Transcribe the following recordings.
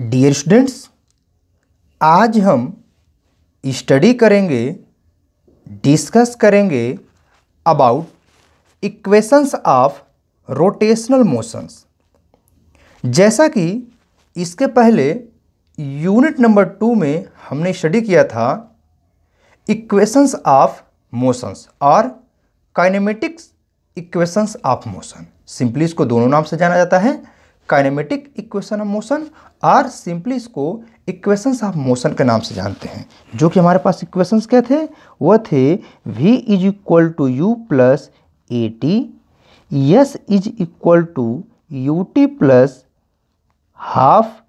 dear students आज हम study करेंगे डिस्कस करेंगे about equations of rotational motions जैसा कि इसके पहले यूनिट नंबर टू में हमने स्टडी किया था इक्वेशंस ऑफ मोशंस और kinematics equations of motion simply इसको दोनों नाम से जाना जाता है kinematic equation of motion or simply इसको इक्वेशंस ऑफ मोशन के नाम से जानते हैं जो कि हमारे पास इक्वेशंस क्या थे वह थे v is equal to U plus A T S is equal to U T plus half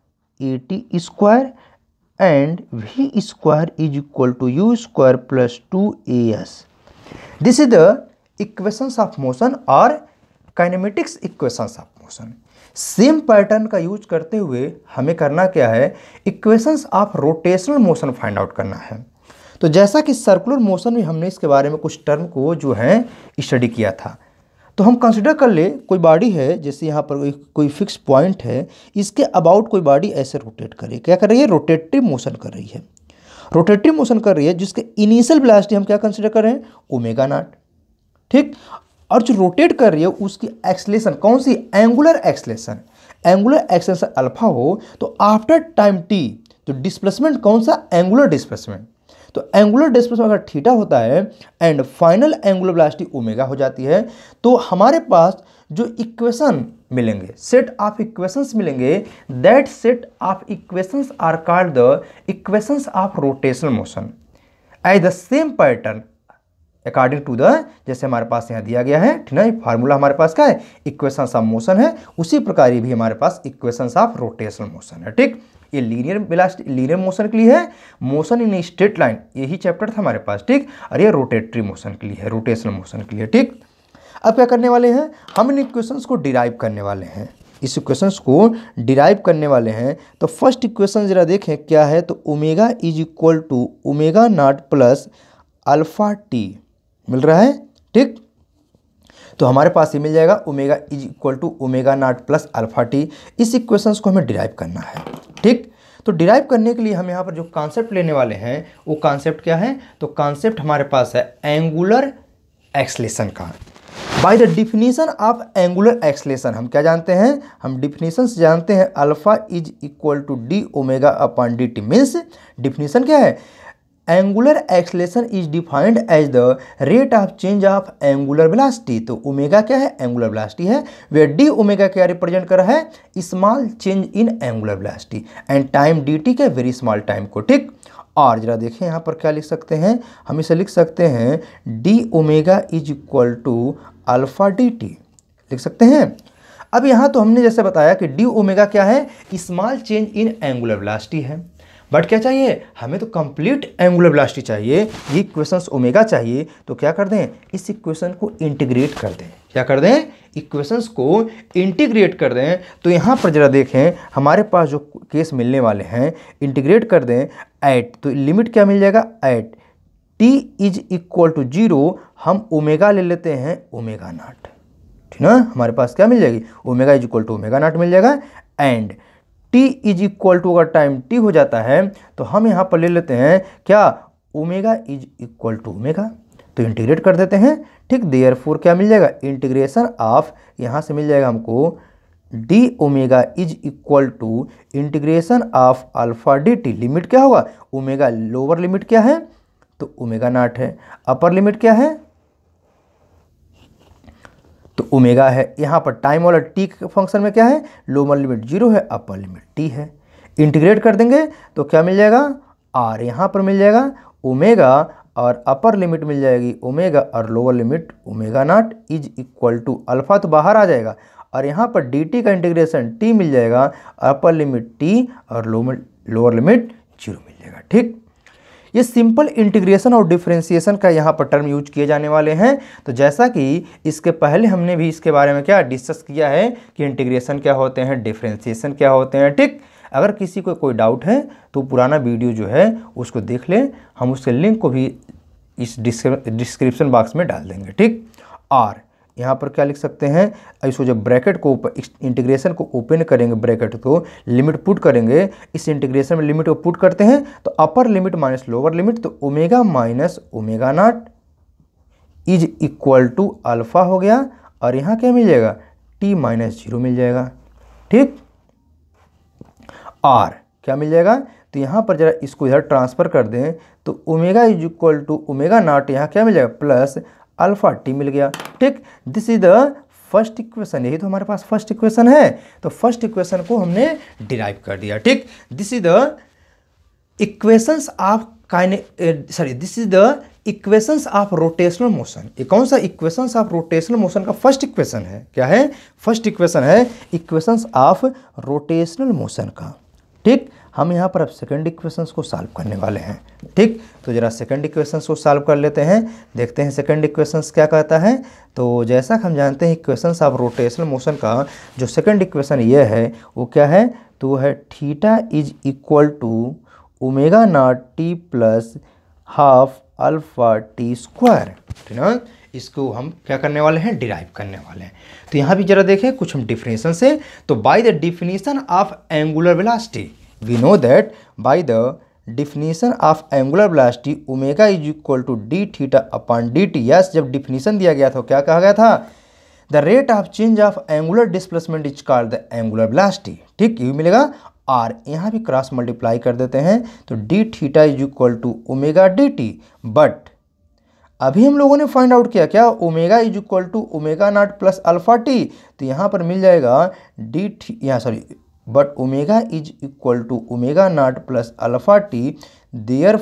A T square and V square is equal to U square plus two A S this is the equations of motion और kinematics equations of motion same pattern का use करते हुए हमें करना क्या है equations of rotational motion find out करना है तो जैसा कि सर्कुलर मोशन में हमने इसके बारे में कुछ टर्म को जो है स्टडी किया था तो हम कंसिडर कर ले कोई बॉडी है जैसे यहाँ पर कोई कोई फिक्स पॉइंट है इसके अबाउट कोई बॉडी ऐसे रोटेट करे क्या कर रही है रोटेटिव मोशन कर रही है रोटेटिव मोशन कर रही है जिसके इनिशियल ब्लास्टी हम क्या कंसिडर करें ओमेगा नाट ठीक और जो रोटेट कर रही है उसकी एक्सलेशन कौन सी angular acceleration angular acceleration alpha हो तो आफ्टर टाइम टी तो डिस्प्लेसमेंट कौन सा एंगुलर डिस्प्लेसमेंट तो एंगुलर डिस्प्लेसमेंट अगर थीटा होता है and final angular velocity omega हो जाती है तो हमारे पास जो इक्वेशन मिलेंगे सेट ऑफ इक्वेशंस मिलेंगे that set of equations are called the equations of rotational motion at the same pattern according to the जैसे हमारे पास यहाँ दिया गया है ठीक ना ये फार्मूला हमारे पास क्या है इक्वेशन ऑफ मोशन है उसी प्रकार ये भी हमारे पास इक्वेशन ऑफ रोटेशनल मोशन है ठीक ये लीनियर लीनियर मोशन के लिए है मोशन इन स्ट्रेट लाइन यही चैप्टर था हमारे पास ठीक और ये रोटेटरी मोशन के लिए है रोटेशनल मोशन के लिए ठीक अब क्या करने वाले हैं हम इन इक्वेशन को डिराइव करने वाले हैं इस इक्वेशन को डिराइव करने वाले हैं तो फर्स्ट इक्वेशन जरा देखें क्या है तो omega is equal to omega not plus alpha t मिल रहा है ठीक तो हमारे पास ये मिल जाएगा omega is equal to omega not plus alpha t इस इक्वेशंस को हमें डिराइव करना है ठीक तो डिराइव करने के लिए हम यहाँ पर जो कॉन्सेप्ट लेने वाले हैं वो कॉन्सेप्ट क्या है तो कॉन्सेप्ट हमारे पास है एंगुलर एक्सलेशन का by the definition of angular acceleration हम क्या जानते हैं हम डिफिनीसन जानते हैं alpha is equal to d omega upon d t means definition क्या है angular acceleration is defined as the rate of change of angular velocity तो ओमेगा क्या है एंगुलर ब्लास्टी है वे डी ओमेगा क्या रिप्रेजेंट कर रहा है small change in angular velocity and time d T क्या वेरी स्मॉल टाइम को ठीक और जरा देखें यहाँ पर क्या लिख सकते हैं हम इसे लिख सकते हैं d omega is equal to alpha d t लिख सकते हैं अब यहाँ तो हमने जैसे बताया कि डी ओमेगा क्या है small change in angular velocity है बट क्या चाहिए हमें तो कंप्लीट एंगुलर ब्लास्टी चाहिए ये इक्वेशन ओमेगा चाहिए तो क्या कर दें इस इक्वेशन को इंटीग्रेट कर दें क्या कर दें इक्वेशंस को इंटीग्रेट कर दें तो यहाँ पर ज़रा देखें हमारे पास जो केस मिलने वाले हैं इंटीग्रेट कर दें एट तो लिमिट क्या मिल जाएगा at t is equal to zero हम ओमेगा ले लेते हैं ओमेगा नाट ठीक ना हमारे पास क्या मिल जाएगी omega is equal to omega not मिल जाएगा and t is equal to अगर टाइम टी हो जाता है तो हम यहाँ पर ले लेते हैं क्या omega is equal to omega तो इंटीग्रेट कर देते हैं ठीक देयर फोर क्या मिल जाएगा इंटीग्रेशन ऑफ यहाँ से मिल जाएगा हमको d omega is equal to integration of alpha d t limit क्या होगा ओमेगा लोअर लिमिट क्या है तो ओमेगा नाट है अपर लिमिट क्या है तो ओमेगा है यहाँ पर टाइम वाला टी के फंक्शन में क्या है लोअर लिमिट जीरो है अपर लिमिट टी है इंटीग्रेट कर देंगे तो क्या मिल जाएगा आर यहाँ पर मिल जाएगा ओमेगा और अपर लिमिट मिल जाएगी ओमेगा और lower limit omega not is equal to alpha तो बाहर आ जाएगा और यहाँ पर डी का इंटीग्रेशन टी मिल जाएगा अपर लिमिट टी और लोअर लिमिट जीरो मिल जाएगा ठीक ये सिंपल इंटीग्रेशन और डिफ्रेंसिएशन का यहाँ पर टर्म यूज किए जाने वाले हैं तो जैसा कि इसके पहले हमने भी इसके बारे में क्या डिस्कस किया है कि इंटीग्रेशन क्या होते हैं डिफ्रेंसिएशन क्या होते हैं ठीक अगर किसी को कोई डाउट है तो पुराना वीडियो जो है उसको देख लें हम उसके लिंक को भी इस डिस्क्रिप्शन बॉक्स में डाल देंगे ठीक और यहाँ पर क्या लिख सकते हैं इसको जब ब्रैकेट को इंटीग्रेशन को ओपन करेंगे ब्रैकेट को लिमिट पुट करेंगे इस इंटीग्रेशन में लिमिट को पुट करते हैं तो upper limit minus lower limit तो omega minus omega not is equal to alpha हो गया और यहाँ क्या मिल जाएगा टी माइनस जीरो मिल जाएगा ठीक आर क्या मिल जाएगा तो यहाँ पर जरा इसको इधर ट्रांसफ़र कर दें तो omega is equal to omega not यहाँ क्या मिल जाएगा प्लस अल्फा टी मिल गया ठीक this is the first equation यही तो हमारे पास फर्स्ट इक्वेशन है तो फर्स्ट इक्वेशन को हमने डिराइव कर दिया ठीक this is the equations of काइने sorry this is the equations of rotational motion ये कौन सा इक्वेशंस ऑफ रोटेशनल मोशन का फर्स्ट इक्वेशन है क्या है फर्स्ट इक्वेशन है इक्वेशंस ऑफ रोटेशनल मोशन का ठीक हम यहाँ पर अब सेकेंड इक्वेशंस को सॉल्व करने वाले हैं ठीक तो जरा सेकेंड इक्वेशंस को सॉल्व कर लेते हैं देखते हैं सेकेंड इक्वेशंस क्या कहता है तो जैसा हम जानते हैं इक्वेशंस ऑफ रोटेशनल मोशन का जो सेकेंड इक्वेशन ये है वो क्या है तो वो है theta is equal to omega not t plus half alpha t square ठीक है इसको हम क्या करने वाले हैं डिराइव करने वाले हैं तो यहाँ भी जरा देखें कुछ हम डिफिनेशन से तो by the definition of angular velocity We know that by the definition of angular velocity omega is equal to d theta upon d t yes जब डिफिनीसन दिया गया था क्या कहा गया था the rate of change of angular displacement is called the angular velocity ठीक यू मिलेगा आर यहाँ भी क्रॉस मल्टीप्लाई कर देते हैं तो d theta is equal to omega d t but अभी हम लोगों ने फाइंड आउट किया क्या omega is equal to omega not plus alpha t तो यहाँ पर मिल जाएगा डी थी यहाँ sorry but omega is equal to omega not plus alpha t there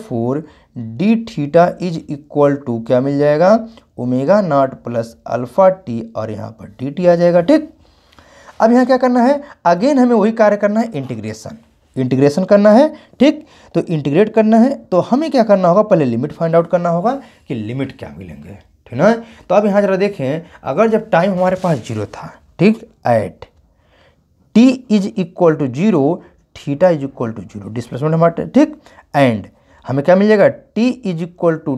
d theta is equal to क्या मिल जाएगा omega not plus alpha t और यहाँ पर डी टी आ जाएगा ठीक अब यहाँ क्या करना है अगेन हमें वही कार्य करना है इंटीग्रेशन इंटीग्रेशन करना है ठीक तो इंटीग्रेट करना है तो हमें क्या करना होगा पहले लिमिट फाइंड आउट करना होगा कि लिमिट क्या मिलेंगे ठीक है तो अब यहाँ जरा देखें अगर जब टाइम हमारे पास जीरो था ठीक at t is equal to zero theta is equal to zero displacement हमारा ठीक एंड हमें क्या मिल जाएगा t is equal to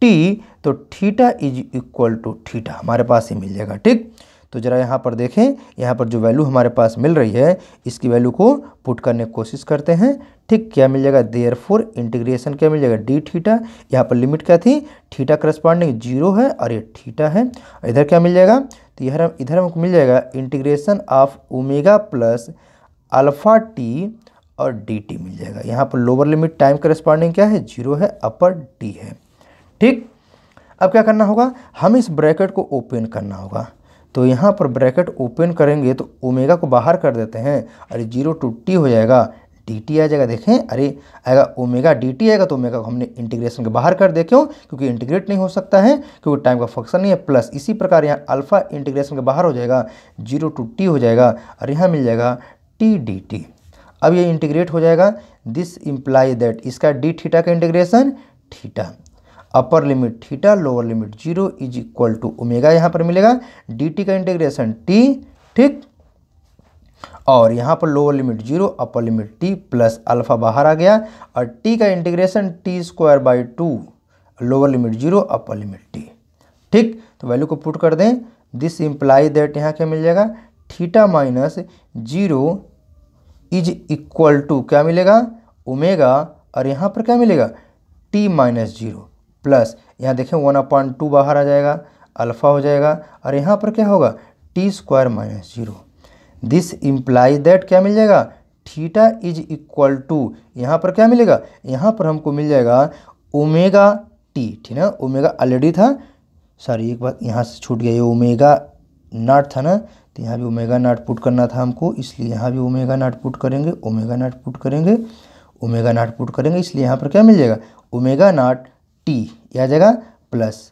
t तो theta is equal to theta हमारे पास ही मिल जाएगा ठीक तो जरा यहाँ पर देखें यहाँ पर जो वैल्यू हमारे पास मिल रही है इसकी वैल्यू को पुट करने की कोशिश करते हैं ठीक क्या मिल जाएगा देयर फोर इंटीग्रेशन क्या मिल जाएगा डी थीटा यहाँ पर लिमिट क्या थी थीटा करस्पॉन्डिंग जीरो है और ये थीटा है इधर क्या मिल जाएगा तो यह इधर हमको मिल जाएगा integration of omega plus alpha t और डी टी मिल जाएगा यहाँ पर लोअर लिमिट टाइम करस्पॉन्डिंग क्या है जीरो है अपर डी है ठीक अब क्या करना होगा हम इस ब्रैकेट को ओपन करना होगा तो यहाँ पर ब्रैकेट ओपन करेंगे तो ओमेगा को बाहर कर देते हैं और जीरो टू टी हो जाएगा डी टी आ जाएगा देखें अरे आएगा ओमेगा डी टी आएगा तो ओमेगा को हमने इंटीग्रेशन के बाहर कर देखे क्यों क्योंकि इंटीग्रेट नहीं हो सकता है क्योंकि टाइम का फंक्शन नहीं है प्लस इसी प्रकार यहाँ अल्फा इंटीग्रेशन के बाहर हो जाएगा जीरो टू टी हो जाएगा और यहाँ मिल जाएगा टी डी टी अब ये इंटीग्रेट हो जाएगा दिस इम्प्लाई दैट इसका डी थीटा का integration theta upper limit theta lower limit zero is equal to omega यहाँ पर मिलेगा डी टी का इंटीग्रेशन टी ठीक और यहाँ पर lower limit zero upper limit t plus alpha बाहर आ गया और टी का integration t square by two lower limit zero upper limit t ठीक तो वैल्यू को पुट कर दें दिस इम्प्लाई दैट यहाँ क्या मिल जाएगा theta minus zero is equal to क्या मिलेगा ओमेगा और यहाँ पर क्या मिलेगा टी माइनस जीरो प्लस यहाँ देखें वन अपॉइंट टू बाहर आ जाएगा अल्फ़ा हो जाएगा और यहाँ पर क्या होगा t square minus zero this imply that क्या मिल जाएगा थीटा इज इक्वल टू यहाँ पर क्या मिलेगा यहाँ पर हमको मिल जाएगा ओमेगा टी ठीक ना ओमेगा ऑलरेडी था सॉरी एक बात यहाँ से छूट गया ये ओमेगा नाट था ना तो यहाँ भी ओमेगा नाट पुट करना था हमको इसलिए यहाँ भी ओमेगा नाट पुट करेंगे ओमेगा नाट पुट करेंगे ओमेगा नाट पुट करेंगे इसलिए यहाँ पर क्या मिल जाएगा ओमेगा नाट टी आ जाएगा plus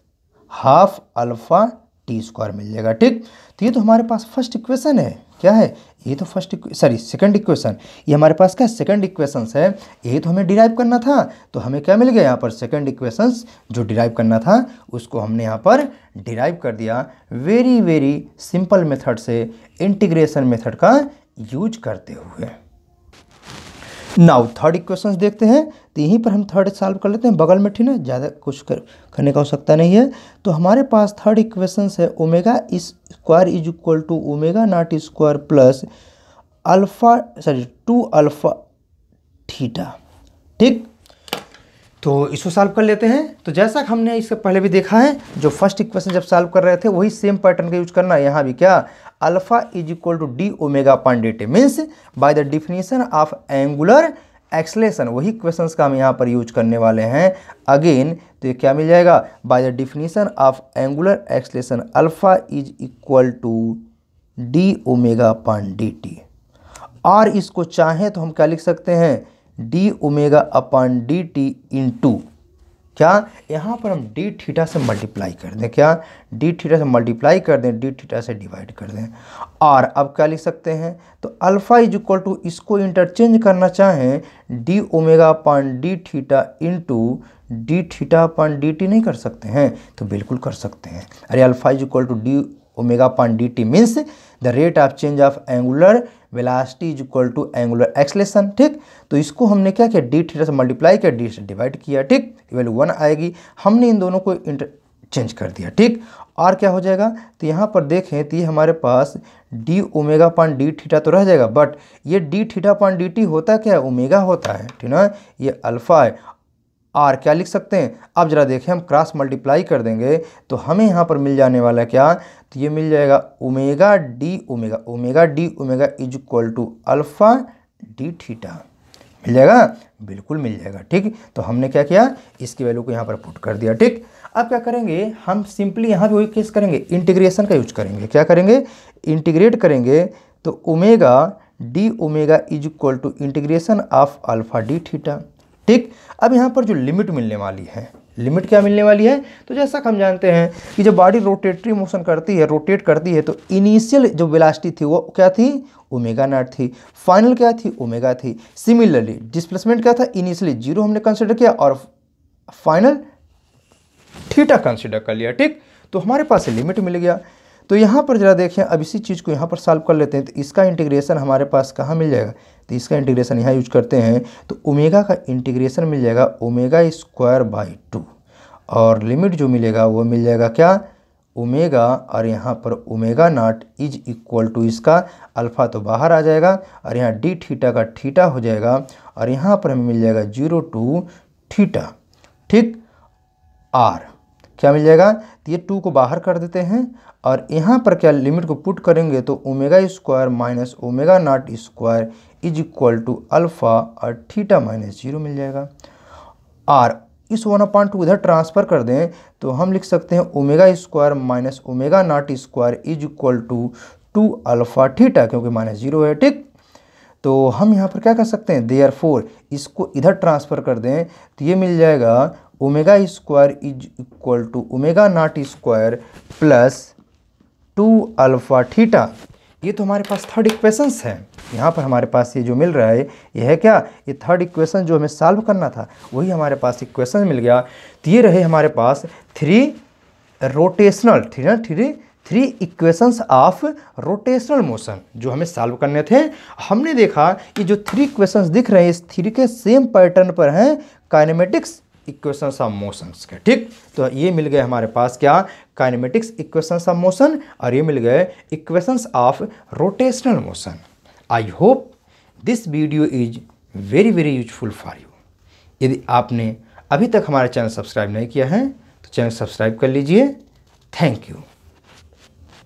half alpha t square मिल जाएगा ठीक तो ये तो हमारे पास फर्स्ट इक्वेशन है क्या है ये तो फर्स्ट सॉरी सेकंड इक्वेशन ये हमारे पास क्या सेकंड इक्वेशंस है ये तो हमें डिराइव करना था तो हमें क्या मिल गया यहाँ पर सेकंड इक्वेशंस जो डिराइव करना था उसको हमने यहाँ पर डिराइव कर दिया वेरी वेरी सिंपल मेथड से इंटीग्रेशन मेथड का यूज करते हुए नाउ थर्ड इक्वेशंस देखते हैं तो यहीं पर हम थर्ड सॉल्व कर लेते हैं बगल में ठीक ना ज़्यादा कुछ कर करने का आवश्यकता नहीं है तो हमारे पास थर्ड इक्वेशन है omega is square is equal to omega not square plus alpha sorry two alpha theta ठीक तो इसको सॉल्व कर लेते हैं तो जैसा हमने इससे पहले भी देखा है जो फर्स्ट इक्वेशन जब सॉल्व कर रहे थे वही सेम पैटर्न का यूज करना है यहाँ भी क्या alpha is equal to d omega पांडेटे means by the definition of angular acceleration वही क्वेश्चन का हम यहाँ पर यूज करने वाले हैं अगेन तो ये क्या मिल जाएगा by the definition of angular acceleration alpha is equal to d omega upon d t और इसको चाहें तो हम क्या लिख सकते हैं d omega upon d t into क्या यहाँ पर हम डी थीटा से मल्टीप्लाई कर दें क्या डी थीटा से मल्टीप्लाई कर दें डी थीटा से डिवाइड कर दें और अब क्या लिख सकते हैं तो अल्फ़ा इज इक्वल टू इसको इंटरचेंज करना चाहें d omega upon d theta into d theta upon d t नहीं कर सकते हैं तो बिल्कुल कर सकते हैं अरे alpha is equal to d omega upon d t means the rate of change of angular velocity is equal to angular acceleration ठीक तो इसको हमने क्या किया डी थीटा से मल्टीप्लाई किया डी से डिवाइड किया ठीक वैल्यू वन आएगी हमने इन दोनों को इंटर चेंज कर दिया ठीक और क्या हो जाएगा तो यहाँ पर देखें तो ये हमारे पास d omega point d theta तो रह जाएगा बट ये d theta point d t होता क्या है ओमेगा होता है ठीक ना ये अल्फ़ा है आर क्या लिख सकते हैं अब ज़रा देखें हम क्रॉस मल्टीप्लाई कर देंगे तो हमें यहाँ पर मिल जाने वाला क्या तो ये मिल जाएगा omega d omega omega d omega is equal to alpha d theta मिल जाएगा बिल्कुल मिल जाएगा ठीक तो हमने क्या किया इसकी वैल्यू को यहाँ पर पुट कर दिया ठीक अब क्या करेंगे हम सिंपली यहाँ पर वही केस करेंगे इंटीग्रेशन का यूज करेंगे क्या करेंगे इंटीग्रेट करेंगे तो omega d omega is equal to integration of alpha d theta ठीक अब यहाँ पर जो लिमिट मिलने वाली है लिमिट क्या मिलने वाली है तो जैसा हम जानते हैं कि जब बॉडी रोटेटरी मोशन करती है रोटेट करती है तो इनिशियल जो वेलासिटी थी वो क्या थी ओमेगा नॉट थी फाइनल क्या थी ओमेगा थी सिमिलरली डिस्प्लेसमेंट क्या था इनिशियली जीरो हमने कंसिडर किया और फाइनल थीटा कंसिडर कर लिया ठीक तो हमारे पास लिमिट मिल गया तो यहाँ पर ज़रा देखें अब इसी चीज़ को यहाँ पर सॉल्व कर लेते हैं तो इसका इंटीग्रेशन हमारे पास कहाँ मिल जाएगा तो इसका इंटीग्रेशन यहाँ यूज करते हैं तो ओमेगा का इंटीग्रेशन मिल जाएगा ओमेगा स्क्वायर बाई टू और लिमिट जो मिलेगा वो मिल जाएगा क्या ओमेगा और यहाँ पर omega not is equal to इसका अल्फ़ा तो बाहर आ जाएगा और यहाँ डी थीटा का थीटा हो जाएगा और यहाँ पर हमें मिल जाएगा जीरो टू थीटा ठीक आर क्या मिल जाएगा तो ये टू को बाहर कर देते हैं और यहाँ पर क्या लिमिट को पुट करेंगे तो omega square minus omega not square is equal to alpha और थीटा माइनस जीरो मिल जाएगा और इस वन अपॉइंट टू इधर ट्रांसफ़र कर दें तो हम लिख सकते हैं omega square minus omega not square is equal to two alpha theta क्योंकि माइनस जीरो है ठीक तो हम यहाँ पर क्या कर सकते हैं देयर फोर इसको इधर ट्रांसफ़र कर दें तो ये मिल जाएगा omega square is equal to omega not square plus two alpha theta ये तो हमारे पास थर्ड इक्वेशंस है यहाँ पर हमारे पास ये जो मिल रहा है ये है क्या ये थर्ड इक्वेशन जो हमें सॉल्व करना था वही हमारे पास इक्वेशन मिल गया तो ये रहे हमारे पास थ्री रोटेशनल थ्री ना three three equations of rotational motion जो हमें सॉल्व करने थे हमने देखा ये जो थ्री इक्वेशंस दिख रहे हैं इस थ्री के सेम पैटर्न पर हैं काइनेमेटिक्स इक्वेशंस ऑफ मोशंस के ठीक तो ये मिल गए हमारे पास क्या काइनेमेटिक्स इक्वेशंस ऑफ मोशन और ये मिल गए equations of rotational motion I hope this video is very very useful for you यदि आपने अभी तक हमारा चैनल सब्सक्राइब नहीं किया है तो चैनल सब्सक्राइब कर लीजिए थैंक यू